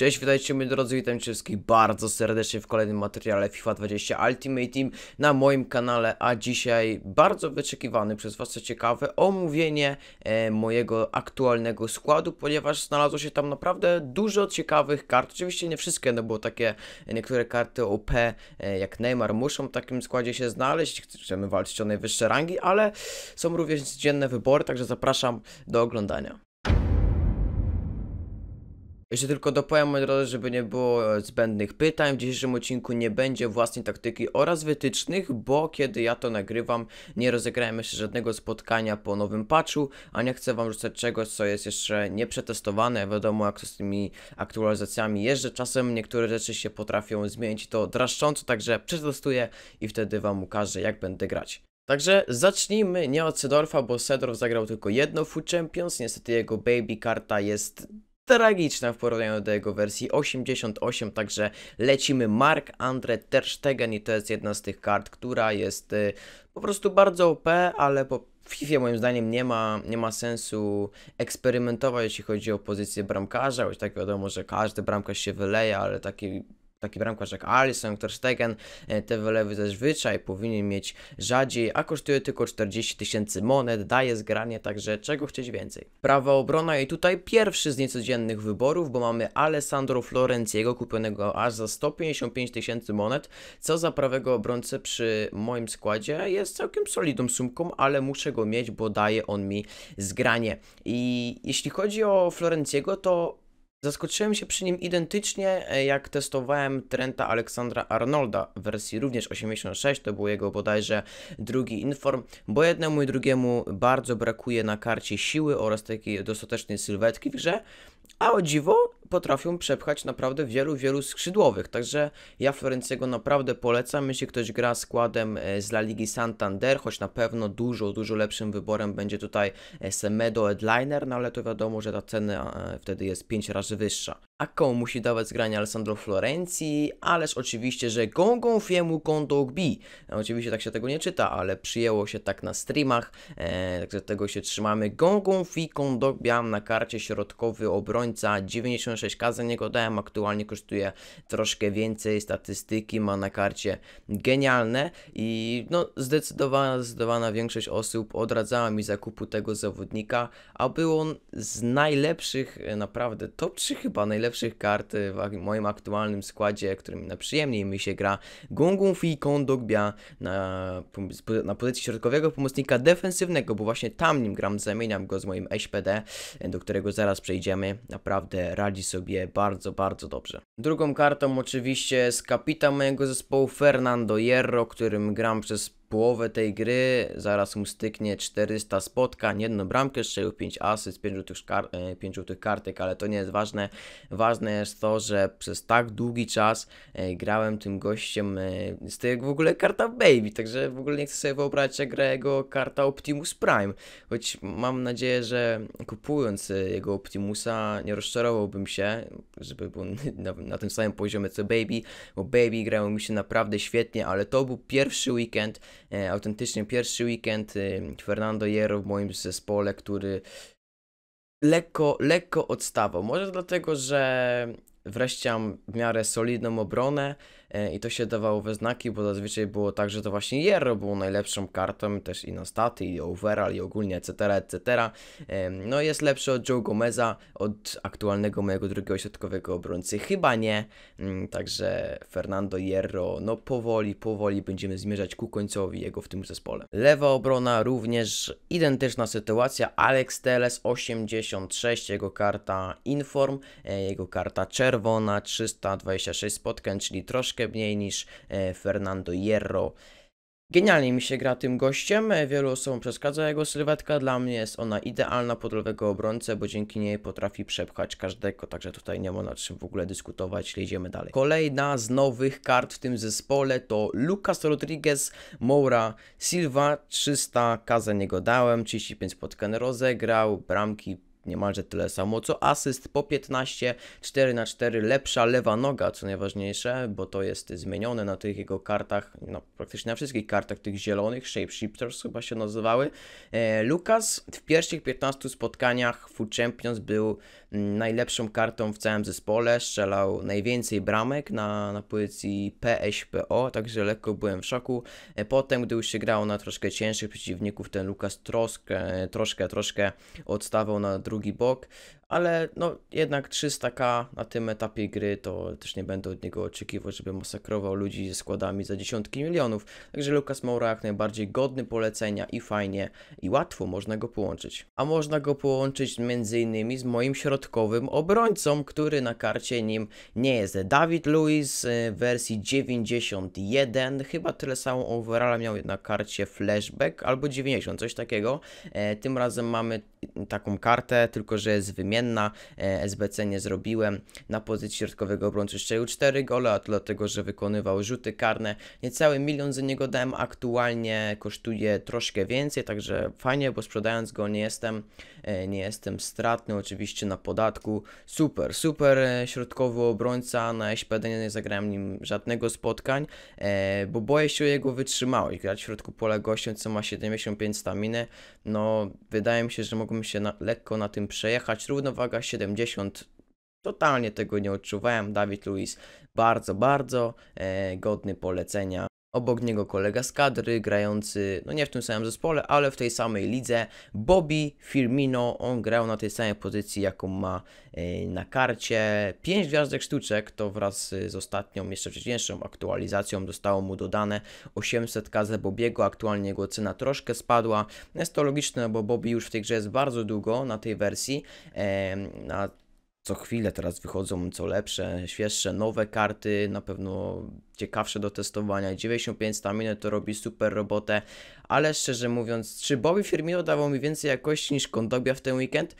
Cześć, witajcie moi drodzy, witam wszystkich bardzo serdecznie w kolejnym materiale FIFA 20 Ultimate Team na moim kanale, a dzisiaj bardzo wyczekiwany przez Was, co ciekawe, omówienie e, mojego aktualnego składu, ponieważ znalazło się tam naprawdę dużo ciekawych kart, oczywiście nie wszystkie, no bo takie niektóre karty OP e, jak Neymar muszą w takim składzie się znaleźć, chcemy walczyć o najwyższe rangi, ale są również dzienne wybory, także zapraszam do oglądania. Jeszcze tylko dopowiem, moi drodzy, żeby nie było zbędnych pytań. W dzisiejszym odcinku nie będzie własnej taktyki oraz wytycznych, bo kiedy ja to nagrywam, nie rozegrałem jeszcze żadnego spotkania po nowym patchu, a nie chcę wam rzucać czegoś, co jest jeszcze nieprzetestowane. Wiadomo, jak to z tymi aktualizacjami jeżdżę. Czasem niektóre rzeczy się potrafią zmienić to draszcząco, także przetestuję i wtedy wam ukażę, jak będę grać. Także zacznijmy nie od Sedorfa, bo Sedorf zagrał tylko jedno Food Champions. Niestety jego baby karta jest tragiczna w porównaniu do jego wersji 88, także lecimy Mark Andre Terstegen i to jest jedna z tych kart, która jest y, po prostu bardzo OP, ale po w FIFA moim zdaniem nie ma, nie ma sensu eksperymentować, jeśli chodzi o pozycję bramkarza, choć tak wiadomo, że każdy bramkarz się wyleje, ale taki taki bramkarz jak Alisson, Torstegen, e, te wylewy ze zwyczaj powinien mieć rzadziej, a kosztuje tylko 40 tysięcy monet, daje zgranie, także czego chcieć więcej. Prawa obrona i tutaj pierwszy z niecodziennych wyborów, bo mamy Alessandro Florenciego kupionego aż za 155 tysięcy monet, co za prawego obrońcę przy moim składzie jest całkiem solidną sumką, ale muszę go mieć, bo daje on mi zgranie. I jeśli chodzi o Florenciego, to Zaskoczyłem się przy nim identycznie e, jak testowałem Trenta Aleksandra Arnolda w wersji również 86, to był jego bodajże drugi inform, bo jednemu i drugiemu bardzo brakuje na karcie siły oraz takiej dostatecznej sylwetki w grze, a o dziwo potrafią przepchać naprawdę wielu, wielu skrzydłowych, także ja Florencego naprawdę polecam, jeśli ktoś gra składem e, z La Ligi Santander, choć na pewno dużo, dużo lepszym wyborem będzie tutaj e, Semedo Headliner, no ale to wiadomo, że ta cena wtedy jest 5 razy wyższa. Aką musi dawać zgranie Alessandro Florencji, ależ oczywiście, że gongą fiemu kondog e, Oczywiście tak się tego nie czyta, ale przyjęło się tak na streamach, e, także tego się trzymamy. Gongą fi kondog na karcie środkowy obrońca 96k za niego dałem, aktualnie kosztuje troszkę więcej, statystyki ma na karcie genialne i no zdecydowana, zdecydowana większość osób odradzała mi zakupu tego zawodnika, a był on z najlepszych, e, naprawdę top 3 chyba najlepszych najlepszych kart w moim aktualnym składzie, którym najprzyjemniej mi się gra, Gungun i Kondogbia na, na pozycji środkowego pomocnika defensywnego, bo właśnie tam nim gram, zamieniam go z moim SPD, do którego zaraz przejdziemy. Naprawdę radzi sobie bardzo, bardzo dobrze. Drugą kartą oczywiście jest kapitan mojego zespołu Fernando Hierro, którym gram przez połowę tej gry, zaraz mu styknie 400 spotkań, jedną bramkę strzelił, 5 asyst, 5 żółtych, kar 5 e, żółtych kartek, ale to nie jest ważne. Ważne jest to, że przez tak długi czas e, grałem tym gościem, e, z jak w ogóle karta Baby, także w ogóle nie chcę sobie wyobrazić, jak gra jego karta Optimus Prime, choć mam nadzieję, że kupując jego Optimusa nie rozczarowałbym się, żeby był na, na tym samym poziomie co Baby, bo Baby grało mi się naprawdę świetnie, ale to był pierwszy weekend, E, autentycznie pierwszy weekend y, Fernando Hierro w moim zespole, który lekko, lekko odstawał. Może dlatego, że wreszcie mam w miarę solidną obronę, E, i to się dawało we znaki, bo zazwyczaj było tak, że to właśnie Jero było najlepszą kartą, też i na staty, i overall, i ogólnie, etc., etc. No jest lepszy od Joe Gomeza, od aktualnego mojego drugiego środkowego obrońcy, chyba nie, mm, także Fernando Hierro, no powoli, powoli będziemy zmierzać ku końcowi jego w tym zespole. Lewa obrona również identyczna sytuacja, Alex Teles 86, jego karta Inform, e, jego karta czerwona, 326 spotkań, czyli troszkę troszeczkę mniej niż e, Fernando Hierro. Genialnie mi się gra tym gościem, e, wielu osobom przeszkadza jego sylwetka, dla mnie jest ona idealna pod lewego obrońcę, bo dzięki niej potrafi przepchać każdego, także tutaj nie ma na czym w ogóle dyskutować, idziemy dalej. Kolejna z nowych kart w tym zespole to Lucas Rodriguez, Moura, Silva, 300 Kaza za niego dałem, 35 spotkań rozegrał, bramki niemalże tyle samo co asyst po 15, 4 na 4 lepsza lewa noga, co najważniejsze, bo to jest zmienione na tych jego kartach, no, praktycznie na wszystkich kartach tych zielonych, shape shifters, chyba się nazywały. E, Lukas w pierwszych 15 spotkaniach w Champions był mm, najlepszą kartą w całym zespole, strzelał najwięcej bramek na, na pozycji PSPO, także lekko byłem w szoku. E, potem, gdy już się grało na troszkę cięższych przeciwników, ten Lukas troszkę, troszkę, troszkę odstawał na Drugi Bok ale no jednak 300k na tym etapie gry to też nie będę od niego oczekiwał, żeby masakrował ludzi ze składami za dziesiątki milionów. Także Lucas Moura jak najbardziej godny polecenia i fajnie i łatwo można go połączyć. A można go połączyć m.in. z moim środkowym obrońcą, który na karcie nim nie jest. David Lewis y, w wersji 91, chyba tyle samo overalla miał na karcie flashback albo 90, coś takiego. E, tym razem mamy taką kartę, tylko że jest wymienna zmienna. E, SBC nie zrobiłem. Na pozycji środkowego obrońcy strzelił 4 gole, a to dlatego, że wykonywał rzuty karne. Niecały milion za niego dałem. Aktualnie kosztuje troszkę więcej, także fajnie, bo sprzedając go nie jestem, e, nie jestem stratny oczywiście na podatku. Super, super e, środkowy obrońca. Na SPD nie zagrałem nim żadnego spotkań, bo boję się o jego wytrzymałość. Grać w środku pola gościem, co ma 75 staminy, no wydaje mi się, że mogłem się na, lekko na tym przejechać. Trudno Waga 70. Totalnie tego nie odczuwałem. Dawid Lewis bardzo, bardzo e, godny polecenia Obok niego kolega z kadry, grający, no nie w tym samym zespole, ale w tej samej lidze, Bobby Firmino. On grał na tej samej pozycji, jaką ma e, na karcie. 5 gwiazdek sztuczek, to wraz z ostatnią, jeszcze wcześniejszą aktualizacją zostało mu dodane 800k za Bobiego. Aktualnie jego cena troszkę spadła. Jest to logiczne, bo Bobby już w tej grze jest bardzo długo na tej wersji, e, na co chwilę teraz wychodzą co lepsze, świeższe, nowe karty, na pewno ciekawsze do testowania. 95 staminy to robi super robotę, ale szczerze mówiąc, czy Bobby Firmino dawał mi więcej jakości niż Kondobia w ten weekend?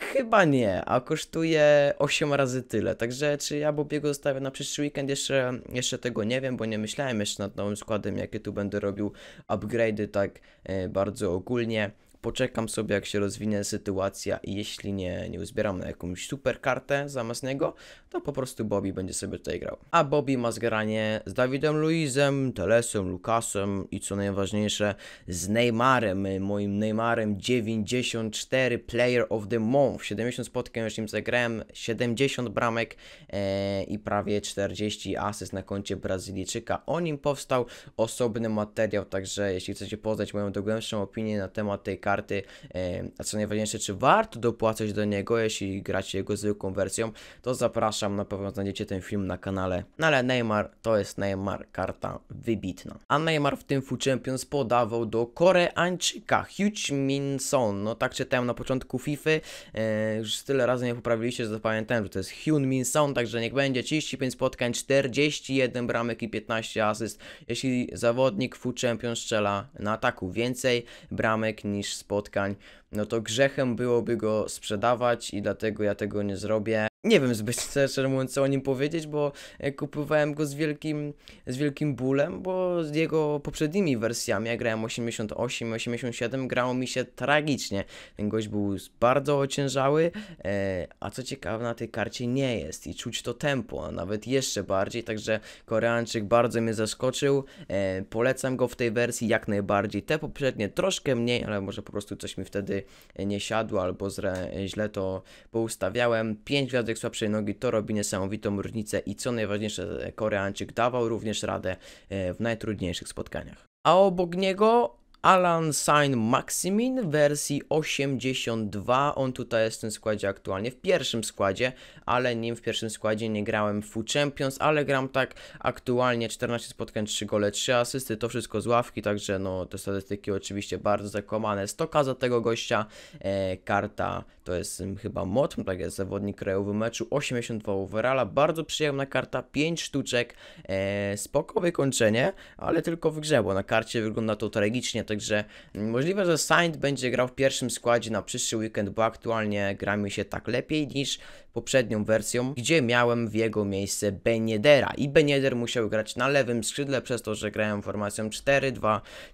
Chyba nie, a kosztuje 8 razy tyle. Także czy ja Bobiego zostawię na przyszły weekend, jeszcze, jeszcze tego nie wiem, bo nie myślałem jeszcze nad nowym składem, jakie tu będę robił upgrade'y tak e, bardzo ogólnie. Poczekam sobie, jak się rozwinie sytuacja i jeśli nie, nie uzbieram na jakąś super kartę zamiast niego, to po prostu Bobby będzie sobie tutaj grał. A Bobby ma zgranie z Dawidem Luizem, Telesem, Lukasem i co najważniejsze z Neymarem, moim Neymarem 94 Player of the Month. 70 spotkań już nim zagrałem, 70 bramek e, i prawie 40 asyst na koncie Brazylijczyka. O nim powstał osobny materiał, także jeśli chcecie poznać moją dogłębszą opinię na temat tej karty, karty, e, a co najważniejsze, czy warto dopłacać do niego, jeśli gracie jego zwykłą wersją, to zapraszam, na pewno znajdziecie ten film na kanale. No ale Neymar to jest Neymar, karta wybitna. A Neymar w tym FUT Champions podawał do Koreańczyka, Huge Min Son, no tak czytałem na początku FIFA, e, już tyle razy nie poprawiliście, że zapamiętałem, że to jest Hyun Min Son, także niech będzie 35 spotkań, 41 bramek i 15 asyst, jeśli zawodnik FUT Champions strzela na ataku więcej bramek niż spotkań, no to grzechem byłoby go sprzedawać i dlatego ja tego nie zrobię nie wiem zbyt szczerze mówiąc co o nim powiedzieć, bo e, kupowałem go z wielkim, z wielkim bólem, bo z jego poprzednimi wersjami, ja grałem 88, 87, grało mi się tragicznie. Ten gość był bardzo ociężały, e, a co ciekawe na tej karcie nie jest i czuć to tempo, a nawet jeszcze bardziej, także Koreańczyk bardzo mnie zaskoczył, e, polecam go w tej wersji jak najbardziej. Te poprzednie troszkę mniej, ale może po prostu coś mi wtedy nie siadło albo źle to poustawiałem. 5 gwiazdek środek słabszej nogi, to robi niesamowitą różnicę i co najważniejsze, Koreańczyk dawał również radę e, w najtrudniejszych spotkaniach. A obok niego Alan Sain Maximin w wersji 82. On tutaj jest w tym składzie aktualnie, w pierwszym składzie, ale nim w pierwszym składzie nie grałem w Food Champions, ale gram tak aktualnie 14 spotkań, 3 gole, 3 asysty, to wszystko z ławki, także no te statystyki oczywiście bardzo zakomane, 100k za tego gościa, e, karta to jest mm, chyba mod, tak jest zawodnik krajowy meczu, 82 overalla, bardzo przyjemna karta, 5 sztuczek, e, spoko wykończenie, ale tylko w grze, bo na karcie wygląda to tragicznie, także możliwe, że Saint będzie grał w pierwszym składzie na przyszły weekend, bo aktualnie gra mi się tak lepiej niż poprzednią wersją, gdzie miałem w jego miejsce Beniedera i Benieder musiał grać na lewym skrzydle przez to, że grałem formacją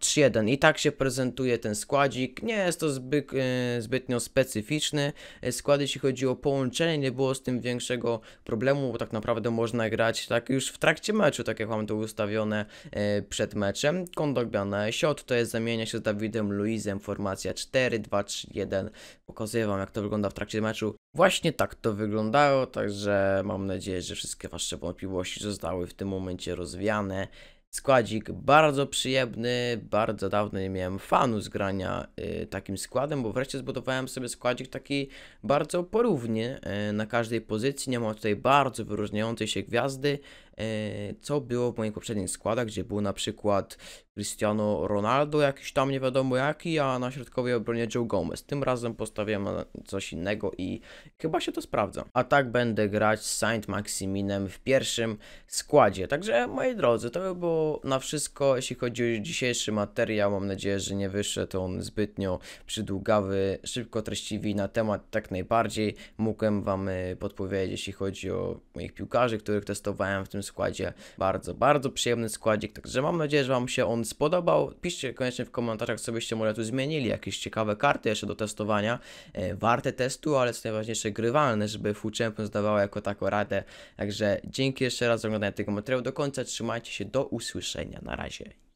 4-2-3-1 i tak się prezentuje ten składzik. Nie jest to zbyt, e, zbytnio specyficzny e, skład, jeśli chodzi o połączenie, nie było z tym większego problemu, bo tak naprawdę można grać tak już w trakcie meczu, tak jak mam to ustawione e, przed meczem. Kondogbiane siot to jest zamiast zmienia się z Dawidem Luizem formacja 4-2-3-1. Pokazuję Wam, jak to wygląda w trakcie meczu. Właśnie tak to wyglądało, także mam nadzieję, że wszystkie Wasze wątpliwości zostały w tym momencie rozwiane. Składzik bardzo przyjemny, bardzo dawno nie miałem fanu z grania y, takim składem, bo wreszcie zbudowałem sobie składzik taki bardzo porówny y, na każdej pozycji. Nie ma tutaj bardzo wyróżniającej się gwiazdy, E, co było w moich poprzednich składach, gdzie był na przykład Cristiano Ronaldo, jakiś tam nie wiadomo jaki, a na środkowej obronie Joe Gomez. Tym razem postawiam coś innego i chyba się to sprawdza. A tak będę grać z Saint Maximinem w pierwszym składzie. Także moi drodzy, to by było na wszystko, jeśli chodzi o dzisiejszy materiał. Mam nadzieję, że nie wyszedł on zbytnio przydługawy, szybko treściwy na temat tak najbardziej. Mógłem Wam e, podpowiedzieć, jeśli chodzi o moich piłkarzy, których testowałem w tym składzie. Bardzo, bardzo przyjemny składzik, także mam nadzieję, że Wam się on spodobał. Piszcie koniecznie w komentarzach, co byście może tu zmienili, jakieś ciekawe karty jeszcze do testowania, e, warte testu, ale co najważniejsze grywalne, żeby Full Champions dawała jako taką radę. Także dzięki jeszcze raz za oglądanie tego materiału do końca, trzymajcie się, do usłyszenia, na razie.